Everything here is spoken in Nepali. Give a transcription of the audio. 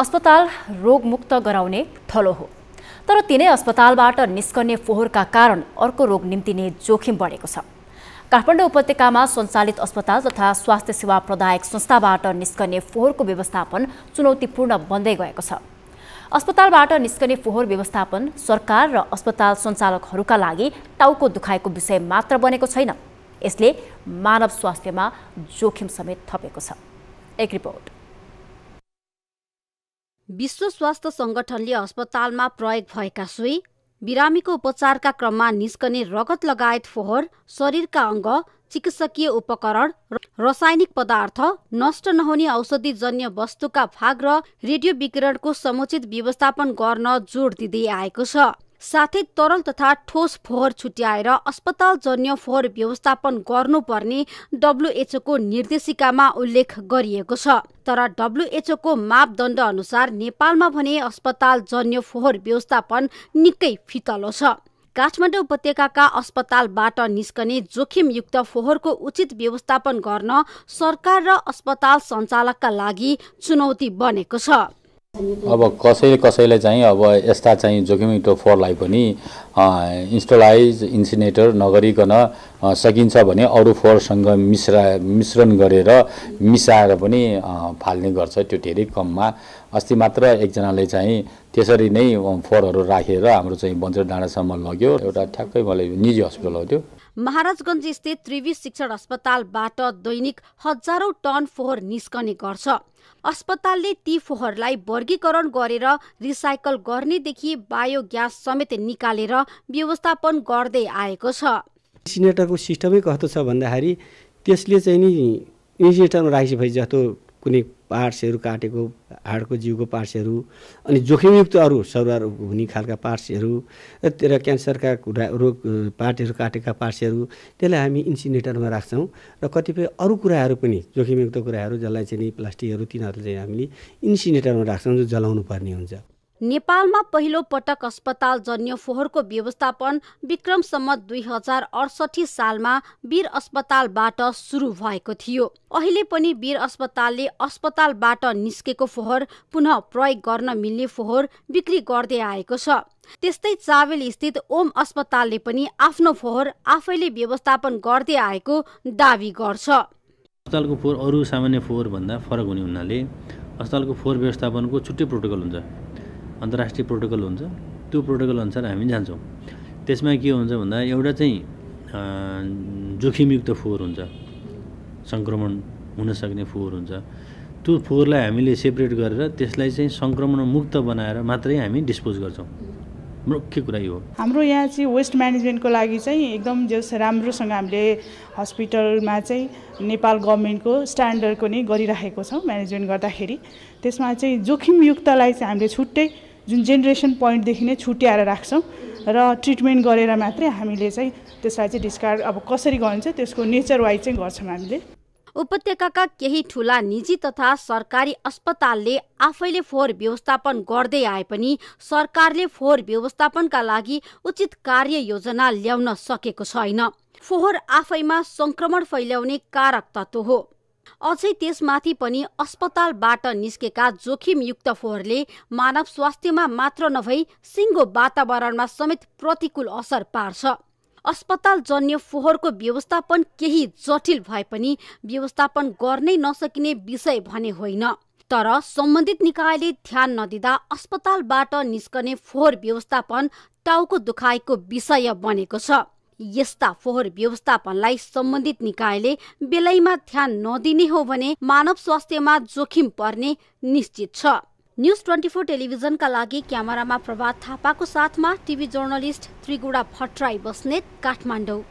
अस्पताल रोगमुक्त गराउने थलो हो तर तिनै अस्पतालबाट निस्कने फोहोरका कारण अर्को रोग निम्तिने जोखिम बढेको छ काठमाडौँ उपत्यकामा सञ्चालित अस्पताल तथा स्वास्थ्य सेवा प्रदायक संस्थाबाट निस्कने फोहोरको व्यवस्थापन चुनौतीपूर्ण बन्दै गएको छ अस्पतालबाट निस्कने फोहोर व्यवस्थापन सरकार र अस्पताल सञ्चालकहरूका लागि टाउको दुखाएको विषय मात्र बनेको छैन यसले मानव स्वास्थ्यमा जोखिम समेत थपेको छ एक रिपोर्ट विश्व स्वास्थ्य संगठनले अस्पतालमा प्रयोग भएका सुई बिरामीको उपचारका क्रममा निस्कने रगत लगायत फोहोर शरीरका अङ्ग चिकित्सकीय उपकरण रसायनिक पदार्थ नष्ट नहुने औषधिजन्य वस्तुका भाग र रेडियो विकिरणको समुचित व्यवस्थापन गर्न जोड दिँदै आएको छ साथै तरल तथा ठोस फोहोर छुट्याएर अस्पताल जन्य फोहोर व्यवस्थापन गर्नुपर्ने डब्लुएचओको निर्देशिकामा उल्लेख गरिएको छ तर डब्लुएचओको मापदण्ड अनुसार नेपालमा भने अस्पताल जन्य फोहोर व्यवस्थापन निकै फितलो छ काठमाडौँ उपत्यकाका अस्पतालबाट निस्कने जोखिमयुक्त फोहोरको उचित व्यवस्थापन गर्न सरकार र अस्पताल सञ्चालकका लागि चुनौती बनेको छ अब कसैले कसैलाई चाहिँ अब यस्ता चाहिँ जोखिम फोहोरलाई पनि इन्स्टलाइज इन्सिनेटर नगरिकन सकिन्छ भने अरू फोहोरसँग मिश्रा मिश्रण गरेर मिसाएर पनि फाल्ने गर्छ त्यो धेरै कममा अस्ति मात्र एकजनाले चाहिँ त्यसरी नै फोहोरहरू राखेर हाम्रो चाहिँ बन्जर डाँडासम्म लग्यो एउटा ठ्याक्कै मलाई निजी हस्पिटल हो त्यो महाराजगञ्ज स्थित त्रिवी शिक्षण अस्पतालबाट दैनिक हजारौँ टन फोहोर निस्कने गर्छ अस्पतालले ती फोहोरलाई वर्गीकरण गरेर रिसाइकल गर्नेदेखि बायोग्यास समेत निकालेर व्यवस्थापन गर्दै आएको छ सिनेटरको सिस्टमै कस्तो छ भन्दाखेरि त्यसले चाहिँ नि इन्सिनेटरमा राखेपछि जस्तो कुनै पार्ट्सहरू काटेको हाडको जिउको पार्ट्सहरू अनि जोखिमयुक्त अरू सरुवार हुने खालका पार्ट्सहरू र क्यान्सरका रोग पार्टहरू काटेका पार्ट्सहरू त्यसलाई हामी इन्सिनेटरमा राख्छौँ र कतिपय अरू कुराहरू पनि जोखिमयुक्त कुराहरू जसलाई चाहिँ नि प्लास्टिकहरू तिनीहरूलाई चाहिँ हामीले इन्सिनेटरमा राख्छौँ जो जलाउनु पर्ने हुन्छ नेपालमा पहिलो पटक अस्पताल जन्य फोहोरको व्यवस्थापन विक्रमसम्म दुई हजार अडसठी सालमा वीर अस्पतालबाट सुरु भएको थियो अहिले पनि वीर अस्पतालले अस्पतालबाट निस्केको फोहोर पुनः प्रयोग गर्न मिल्ने फोहोर बिक्री गर्दै आएको छ त्यस्तै चावेल स्थित ओम अस्पतालले पनि आफ्नो फोहोर आफैले व्यवस्थापन गर्दै आएको दावी गर्छ अस्पतालको फोहोर अरू सामान्य फोहोरभन्दा फरक हुने हुनाले अस्पतालको फोहोर व्यवस्थापनको छुट्टै प्रोटोकल हुन्छ अन्तर्राष्ट्रिय प्रोटोकल हुन्छ त्यो प्रोटोकल अनुसार हामी जान्छौँ त्यसमा के हुन्छ भन्दा एउटा चाहिँ जोखिमयुक्त फोहोर हुन्छ सङ्क्रमण हुनसक्ने फोहोर हुन्छ त्यो फोहोरलाई हामीले सेपरेट गरेर त्यसलाई चाहिँ सङ्क्रमण मुक्त बनाएर मात्रै हामी डिस्पोज गर्छौँ मुख्य कुरा यो हो हाम्रो यहाँ चाहिँ वेस्ट म्यानेजमेन्टको लागि चाहिँ एकदम जस राम्रोसँग हामीले हस्पिटलमा चाहिँ नेपाल गभर्मेन्टको स्ट्यान्डर्डको नै गरिराखेको छौँ म्यानेजमेन्ट गर्दाखेरि त्यसमा चाहिँ जोखिमयुक्तलाई चाहिँ हामीले छुट्टै जुन जेनेरेसन पोइन्टदेखि नै छुट्याएर राख्छौँ र ट्रिटमेन्ट गरेर मात्रै हामीले चाहिँ त्यसलाई चाहिँ डिस्कार्ड अब कसरी गर्छ त्यसको नेचर वाइज चाहिँ गर्छौँ हामीले उपत्यकाका केही ठुला निजी तथा सरकारी अस्पतालले आफैले फोहोर व्यवस्थापन गर्दै आए पनि सरकारले फोहोर व्यवस्थापनका लागि उचित कार्य योजना ल्याउन सकेको छैन फोहोर आफैमा सङ्क्रमण फैल्याउने कारक तत्त्व हो अझै त्यसमाथि पनि अस्पतालबाट निस्केका जोखिमयुक्त फोहोरले मानव स्वास्थ्यमा मात्र नभई सिङ्गो वातावरणमा समेत प्रतिकूल असर पार्छ अस्पताल जन्य फोहोरको व्यवस्थापन केही जटिल भए पनि व्यवस्थापन गर्नै नसकिने विषय भने होइन तर सम्बन्धित निकायले ध्यान नदिँदा अस्पतालबाट निस्कने फोहोर व्यवस्थापन टाउको दुखाइको विषय बनेको छ यस्ता फोहोर व्यवस्थापनलाई सम्बन्धित निकायले बेलैमा ध्यान नदिने हो भने मानव स्वास्थ्यमा जोखिम पर्ने निश्चित छ न्युज ट्वेन्टी फोर टेलिभिजनका लागि क्यामेरामा प्रभात थापाको साथमा टिभी जर्नलिस्ट त्रिगुडा भट्टराई बस्नेत काठमाडौँ